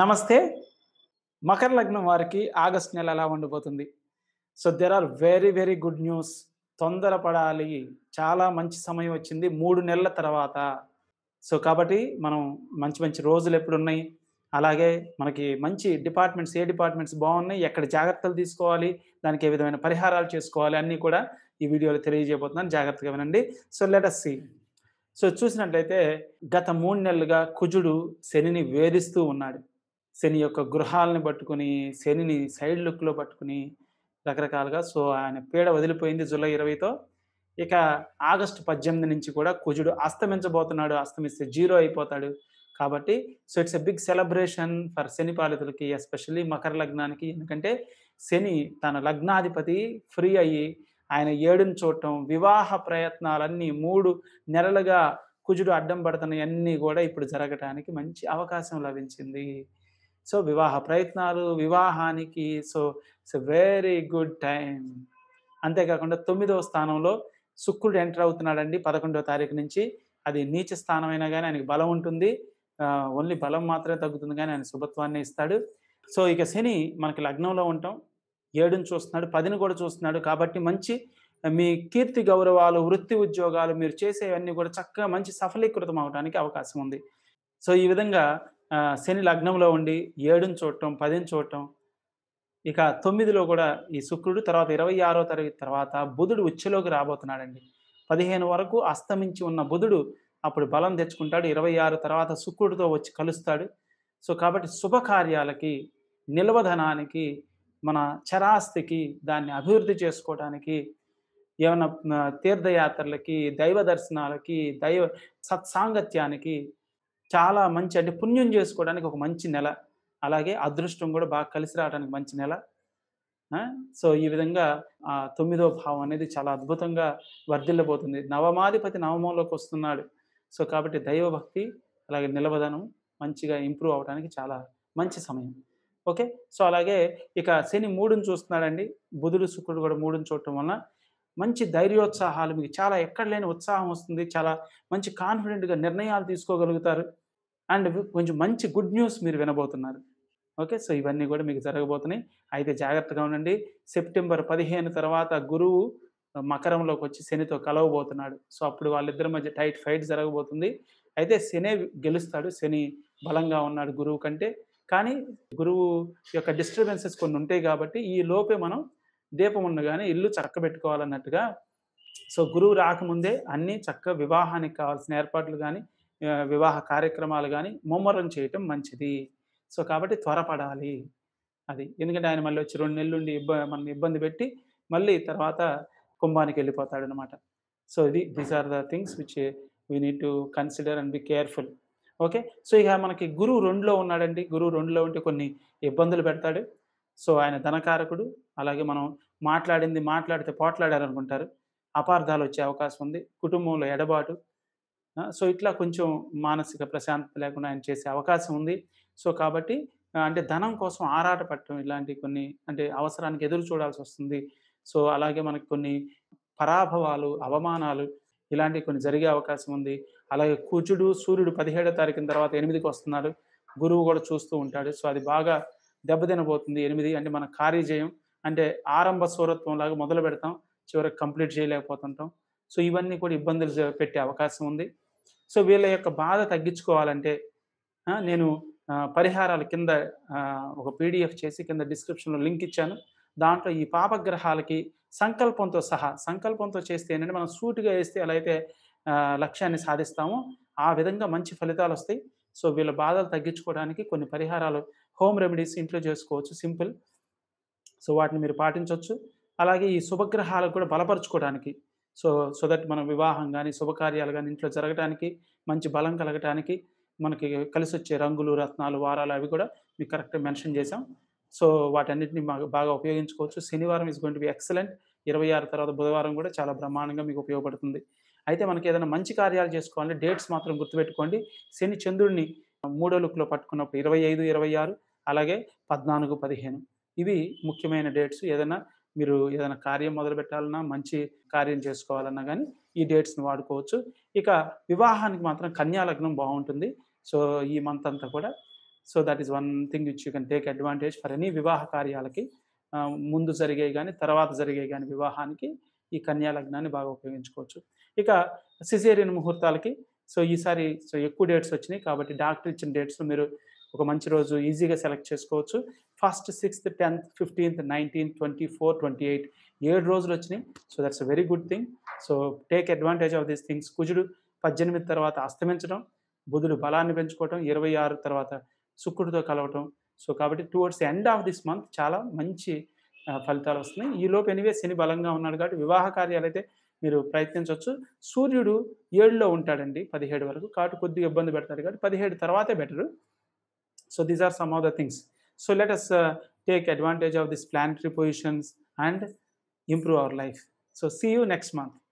నమస్తే మకర లగ్నం వారికి ఆగస్ట్ నెల ఎలా ఉండబోతుంది so there are very very good news తొందరపడాలి చాలా మంచి సమయం వచ్చింది మూడు నెలల తర్వాత సో కాబట్టి మనం మంచి మంచి రోజులు ఎప్పుడు ఉన్నాయి అలాగే మనకి మంచి డిపార్ట్మెంట్స్ ఏ డిపార్ట్మెంట్స్ బాగున్నాయి ఎక్కడ జాగ్రత్తలు తీసుకోవాలి దానికి ఏ విధమైన పరిహారాలు చేసుకోవాలి అన్నీ కూడా ఈ వీడియోలో తెలియజేయబోతున్నాను జాగ్రత్తగా వినండి so let us see so చూసినట్లయితే గత మూడు నెలలుగా కుజుడు శనిని వేధిస్తూ ఉన్నాడు శని యొక్క గృహాలని పట్టుకుని శనిని సైడ్ లుక్లో పట్టుకుని రకరకాలుగా సో ఆయన పీడ వదిలిపోయింది జూలై ఇరవైతో ఇక ఆగస్టు పద్దెనిమిది నుంచి కూడా కుజుడు అస్తమించబోతున్నాడు అస్తమిస్తే జీరో అయిపోతాడు కాబట్టి so it's a big celebration for శని పాలితులకి ఎస్పెషల్లీ మకర లగ్నానికి ఎందుకంటే శని తన లగ్నాధిపతి ఫ్రీ అయ్యి ఆయన ఏడుని చూడటం వివాహ ప్రయత్నాలన్నీ మూడు నెలలుగా కుజుడు అడ్డం పడుతున్న అన్నీ కూడా ఇప్పుడు జరగటానికి మంచి అవకాశం లభించింది సో వివాహ ప్రయత్నాలు వివాహానికి so it's very good time అంతేకాకుండా తొమ్మిదవ స్థానంలో శుక్రుడు ఎంటర్ అవుతున్నాడండి పదకొండవ తారీఖు నుంచి అది నీచ స్థానమైనా కానీ ఆయనకి బలం ఉంటుంది ఓన్లీ బలం మాత్రమే తగ్గుతుంది కానీ ఆయన శుభత్వాన్ని ఇస్తాడు సో ఇక శని మనకి లగ్నంలో ఉంటాం ఏడుని చూస్తున్నాడు పదిని కూడా చూస్తున్నాడు కాబట్టి మంచి మీ కీర్తి గౌరవాలు వృత్తి ఉద్యోగాలు మీరు చేసేవన్నీ కూడా చక్కగా మంచి సఫలీకృతం అవడానికి అవకాశం ఉంది సో ఈ విధంగా శని లగ్నంలో ఉండి ఏడుని చూడటం పదిని చూడటం ఇక తొమ్మిదిలో కూడా ఈ శుక్రుడు తర్వాత ఇరవై ఆరో తరగతి తర్వాత బుధుడు ఉచ్చలోకి రాబోతున్నాడండి పదిహేను వరకు అస్తమించి ఉన్న బుధుడు అప్పుడు బలం తెచ్చుకుంటాడు ఇరవై ఆరు తర్వాత శుక్రుడితో వచ్చి కలుస్తాడు సో కాబట్టి శుభకార్యాలకి నిల్వధనానికి మన చరాస్తికి దాన్ని అభివృద్ధి చేసుకోవడానికి ఏమైనా తీర్థయాత్రలకి దైవ దర్శనాలకి దైవ సత్సాంగత్యానికి చాలా మంచి అంటే పుణ్యం చేసుకోవడానికి ఒక మంచి నెల అలాగే అదృష్టం కూడా బాగా కలిసి రావడానికి మంచి నెల సో ఈ విధంగా ఆ తొమ్మిదో భావం అనేది చాలా అద్భుతంగా వర్ధిల్లబోతుంది నవమాధిపతి నవమంలోకి వస్తున్నాడు సో కాబట్టి దైవభక్తి అలాగే నిలవధనం మంచిగా ఇంప్రూవ్ అవడానికి చాలా మంచి సమయం ఓకే సో అలాగే ఇక శని మూడుని చూస్తున్నాడండి బుధుడు శుక్రుడు కూడా మూడుని చూడటం వలన మంచి ధైర్యోత్సాహాలు మీకు చాలా ఎక్కడ లేని ఉత్సాహం వస్తుంది చాలా మంచి కాన్ఫిడెంట్గా నిర్ణయాలు తీసుకోగలుగుతారు అండ్ కొంచెం మంచి గుడ్ న్యూస్ మీరు వినబోతున్నారు ఓకే సో ఇవన్నీ కూడా మీకు జరగబోతున్నాయి అయితే జాగ్రత్తగా ఉండండి సెప్టెంబర్ పదిహేను తర్వాత గురువు మకరంలోకి వచ్చి శనితో కలవబోతున్నాడు సో అప్పుడు వాళ్ళిద్దరి మధ్య టైట్ ఫైట్ జరగబోతుంది అయితే శని గెలుస్తాడు శని బలంగా ఉన్నాడు గురువు కంటే కానీ గురువు యొక్క డిస్టర్బెన్సెస్ కొన్ని ఉంటాయి కాబట్టి ఈ లోపే మనం దీపం ఉన్న కానీ ఇల్లు చక్క పెట్టుకోవాలన్నట్టుగా సో గురువు రాకముందే అన్నీ చక్క వివాహానికి కావాల్సిన ఏర్పాట్లు కానీ వివాహ కార్యక్రమాలు కానీ ముమ్మరం చేయటం మంచిది సో కాబట్టి త్వరపడాలి అది ఎందుకంటే ఆయన మళ్ళీ వచ్చి రెండు నెలలు ఇబ్బ మనం ఇబ్బంది పెట్టి మళ్ళీ తర్వాత కుంభానికి వెళ్ళిపోతాడు అనమాట సో ఇది these are the things which we need to consider and be careful okay so ఇక మనకి గురువు రెండులో ఉన్నాడండి గురువు రెండులో ఉంటే కొన్ని ఇబ్బందులు పెడతాడు సో ఆయన ధనకారకుడు అలాగే మనం మాట్లాడింది మాట్లాడితే పోట్లాడారనుకుంటారు అపార్థాలు వచ్చే అవకాశం ఉంది కుటుంబంలో ఎడబాటు సో ఇట్లా కొంచెం మానసిక ప్రశాంతత లేకుండా ఆయన చేసే అవకాశం ఉంది సో కాబట్టి అంటే ధనం కోసం ఆరాట పట్టడం ఇలాంటి కొన్ని అంటే అవసరానికి ఎదురు చూడాల్సి వస్తుంది సో అలాగే మనకు కొన్ని పరాభవాలు అవమానాలు ఇలాంటివి కొన్ని జరిగే అవకాశం ఉంది అలాగే కూచుడు సూర్యుడు పదిహేడో తారీఖున తర్వాత ఎనిమిదికి వస్తున్నాడు గురువు కూడా చూస్తూ ఉంటాడు సో అది బాగా దెబ్బతినబోతుంది ఎనిమిది అంటే మన కార్యజయం అంటే ఆరంభ సూరత్వం లాగా మొదలు పెడతాం చివరికి కంప్లీట్ చేయలేకపోతుంటాం సో ఇవన్నీ కూడా ఇబ్బందులు పెట్టే అవకాశం ఉంది సో వీళ్ళ యొక్క బాధ తగ్గించుకోవాలంటే నేను పరిహారాలు కింద ఒక పీడిఎఫ్ చేసి కింద డిస్క్రిప్షన్లో లింక్ ఇచ్చాను దాంట్లో ఈ పాపగ్రహాలకి సంకల్పంతో సహా సంకల్పంతో చేస్తే ఏంటంటే మనం సూటిగా వేస్తే ఎలా అయితే లక్ష్యాన్ని సాధిస్తామో ఆ విధంగా మంచి ఫలితాలు వస్తాయి సో వీళ్ళ బాధలు తగ్గించుకోవడానికి కొన్ని పరిహారాలు హోమ్ రెమెడీస్ ఇంట్లో చేసుకోవచ్చు సింపుల్ సో వాటిని మీరు పాటించవచ్చు అలాగే ఈ శుభగ్రహాలకు కూడా బలపరచుకోవడానికి సో సో దట్ మన వివాహం కానీ శుభకార్యాలు కానీ ఇంట్లో జరగడానికి మంచి బలం కలగటానికి మనకి కలిసి వచ్చే రంగులు రత్నాలు వారాలు అవి కూడా మీకు కరెక్ట్గా మెన్షన్ చేసాం సో వాటన్నిటిని మాకు బాగా ఉపయోగించుకోవచ్చు శనివారం ఇస్ గోయింట్ బి ఎక్సలెంట్ ఇరవై ఆరు తర్వాత బుధవారం కూడా చాలా బ్రహ్మాండంగా మీకు ఉపయోగపడుతుంది అయితే మనకి ఏదైనా మంచి కార్యాలు చేసుకోవాలంటే డేట్స్ మాత్రం గుర్తుపెట్టుకోండి శని చంద్రుడిని మూడో లుక్లో పట్టుకున్నప్పుడు ఇరవై ఐదు ఇరవై ఆరు అలాగే పద్నాలుగు పదిహేను ఇవి ముఖ్యమైన డేట్స్ ఏదైనా మీరు ఏదైనా కార్యం మొదలు పెట్టాలన్నా మంచి కార్యం చేసుకోవాలన్నా కానీ ఈ డేట్స్ని వాడుకోవచ్చు ఇక వివాహానికి మాత్రం కన్యాలగ్నం బాగుంటుంది సో ఈ మంత్ అంతా కూడా so that is one thing which you can take advantage for any వివాహ కార్యాలకి ముందు జరిగే కానీ తర్వాత జరిగే కానీ వివాహానికి ఈ కన్యాలగ్నాన్ని బాగా ఉపయోగించుకోవచ్చు ఇక సిజేరియన్ ముహూర్తాలకి సో ఈసారి సో ఎక్కువ డేట్స్ వచ్చినాయి కాబట్టి డాక్టర్ ఇచ్చిన డేట్స్ మీరు ఒక మంచి రోజు ఈజీగా సెలెక్ట్ చేసుకోవచ్చు first sixth tenth fifteenth nineteenth twenty four twenty eight ఏడు రోజులు వచ్చినాయి so that's very good thing so take advantage of these things కుజుడు పద్దెనిమిది తర్వాత అస్తమించడం బుధుడు బలాన్ని పెంచుకోవటం ఇరవై ఆరు తర్వాత శుక్రుడితో కలవటం సో కాబట్టి towards end of this month చాలా మంచి ఫలితాలు వస్తున్నాయి ఈ లోపు ఎనివే శని బలంగా ఉన్నాడు కాబట్టి వివాహ కార్యాలు అయితే మీరు ప్రయత్నించవచ్చు సూర్యుడు ఏడులో ఉంటాడండి పదిహేడు వరకు కాబట్టి కొద్దిగా ఇబ్బంది పెడతాడు కాబట్టి పదిహేడు తర్వాతే better So these are some of the things. So let us uh, take advantage of these planetary positions and improve our life. So see you next month.